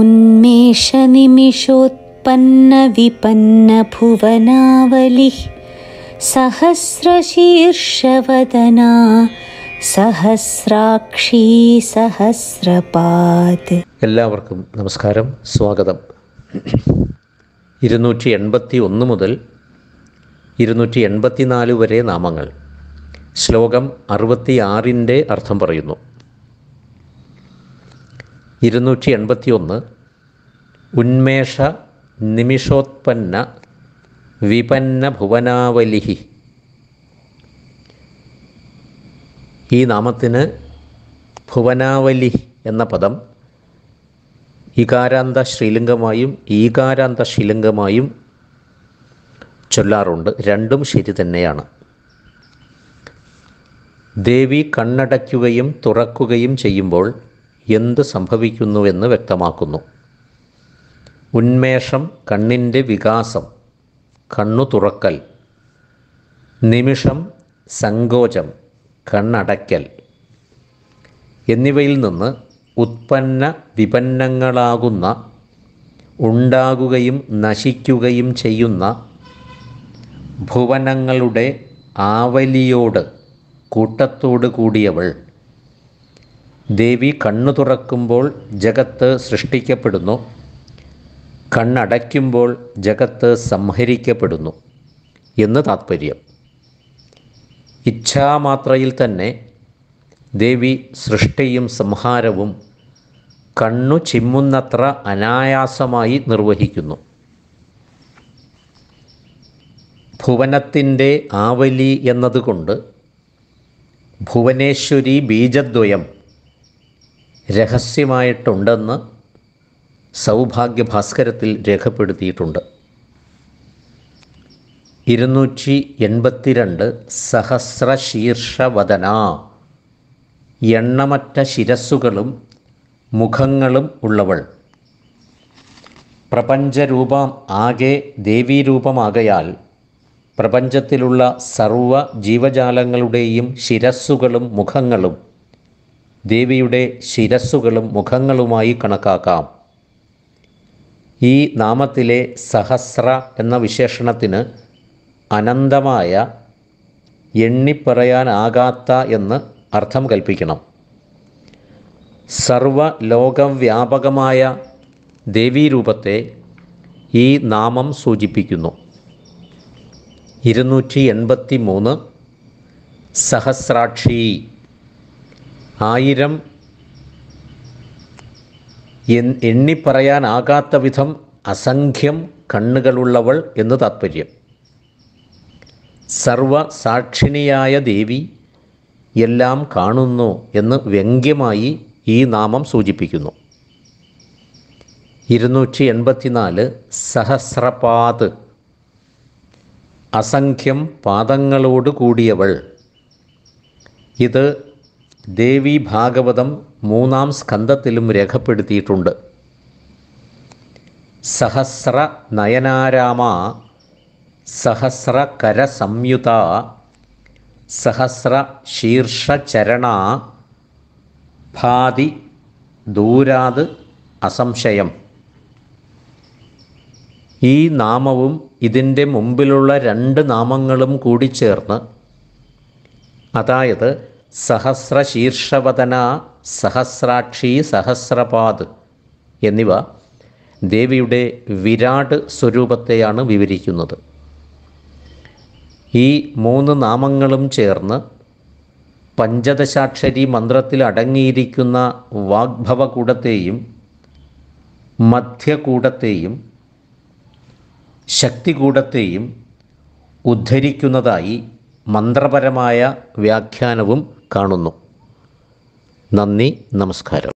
ഉന്മേഷനിമിഷോത്പന്ന വിപന്ന ഭുവനാവലി सहस्रशीर्षवदना സഹസ്രാക്ഷി സഹസ്രപാത് എല്ലാവർക്കും നമസ്കാരം സ്വാഗതം ഇരുന്നൂറ്റി എൺപത്തി ഒന്ന് മുതൽ ഇരുന്നൂറ്റി എൺപത്തിനാല് വരെ നാമങ്ങൾ ശ്ലോകം അറുപത്തിയാറിൻ്റെ അർത്ഥം പറയുന്നു ഇരുന്നൂറ്റി ഒന്ന് ഉന്മേഷ നിമിഷോത്പന്ന വിപന്ന ഭുവനാവലിഹി ഈ നാമത്തിന് ഭുവനാവലി എന്ന പദം ഇകാരാന്ത ശ്രീലിംഗമായും ഈകാരാന്ത ശ്രീലിംഗമായും ചൊല്ലാറുണ്ട് രണ്ടും ശരി തന്നെയാണ് ദേവി കണ്ണടയ്ക്കുകയും തുറക്കുകയും ചെയ്യുമ്പോൾ എന്ത് സംഭവിക്കുന്നുവെന്ന് വ്യക്തമാക്കുന്നു ഉന്മേഷം കണ്ണിൻ്റെ വികാസം കണ്ണു തുറക്കൽ നിമിഷം സങ്കോചം കണ്ണടയ്ക്കൽ എന്നിവയിൽ നിന്ന് ഉത്പന്ന വിപന്നങ്ങളാകുന്ന ഉണ്ടാകുകയും നശിക്കുകയും ചെയ്യുന്ന ഭുവനങ്ങളുടെ ആവലിയോട് കൂട്ടത്തോടു കൂടിയവൾ ദേവി കണ്ണു തുറക്കുമ്പോൾ ജഗത്ത് സൃഷ്ടിക്കപ്പെടുന്നു കണ്ണടയ്ക്കുമ്പോൾ ജഗത്ത് സംഹരിക്കപ്പെടുന്നു എന്ന് താത്പര്യം ഇച്ഛാമാത്രയിൽ തന്നെ ദേവി സൃഷ്ടിയും സംഹാരവും കണ്ണു ചിമ്മുന്നത്ര അനായാസമായി നിർവഹിക്കുന്നു ഭുവനത്തിൻ്റെ ആവലി എന്നതുകൊണ്ട് ഭുവനേശ്വരി ബീജദ്വയം രഹസ്യമായിട്ടുണ്ടെന്ന് സൗഭാഗ്യ ഭാസ്കരത്തിൽ രേഖപ്പെടുത്തിയിട്ടുണ്ട് ഇരുന്നൂറ്റി എൺപത്തിരണ്ട് സഹസ്രശീർഷവദന എണ്ണമറ്റ ശിരസ്സുകളും മുഖങ്ങളും ഉള്ളവൾ പ്രപഞ്ചരൂപം ആകെ ദേവീരൂപമാകയാൽ പ്രപഞ്ചത്തിലുള്ള സർവ ജീവജാലങ്ങളുടെയും ശിരസ്സുകളും മുഖങ്ങളും ദേവിയുടെ ശിരസ്സുകളും മുഖങ്ങളുമായി കണക്കാക്കാം ഈ നാമത്തിലെ സഹസ്ര എന്ന വിശേഷണത്തിന് അനന്തമായ എണ്ണിപ്പറയാനാകാത്ത എന്ന് അർത്ഥം കൽപ്പിക്കണം സർവ ലോകവ്യാപകമായ ദേവീരൂപത്തെ ഈ നാമം സൂചിപ്പിക്കുന്നു ഇരുന്നൂറ്റി എൺപത്തി മൂന്ന് സഹസ്രാക്ഷി ആയിരം എണ്ണിപ്പറയാനാകാത്ത വിധം അസംഖ്യം കണ്ണുകളുള്ളവൾ എന്ന് താത്പര്യം സർവസാക്ഷിണിയായ ദേവി എല്ലാം കാണുന്നു എന്ന് വ്യംഗ്യമായി ഈ നാമം സൂചിപ്പിക്കുന്നു ഇരുന്നൂറ്റി എൺപത്തിനാല് സഹസ്രപാത് അസംഖ്യം പാദങ്ങളോട് കൂടിയവൾ ഇത് ദേവി ഭാഗവതം മൂന്നാം സ്കന്ധത്തിലും രേഖപ്പെടുത്തിയിട്ടുണ്ട് സഹസ്ര നയനാരാമ കര സംയുത സഹസ്ര ശീർഷചരണ ഭാതി ദൂരാത് അസംശയം ഈ നാമവും ഇതിൻ്റെ മുമ്പിലുള്ള രണ്ട് നാമങ്ങളും കൂടി ചേർന്ന് അതായത് സഹസ്രശീർഷവതന സഹസ്രാക്ഷി സഹസ്രപാദ് എന്നിവ ദേവിയുടെ വിരാട് സ്വരൂപത്തെയാണ് വിവരിക്കുന്നത് ഈ മൂന്ന് നാമങ്ങളും ചേർന്ന് പഞ്ചദശാക്ഷരി മന്ത്രത്തിൽ അടങ്ങിയിരിക്കുന്ന വാഗ്ഭവകൂടത്തെയും മധ്യകൂടത്തെയും ശക്തികൂടത്തെയും ഉദ്ധരിക്കുന്നതായി മന്ത്രപരമായ വ്യാഖ്യാനവും കാണുന്നു നന്ദി നമസ്കാരം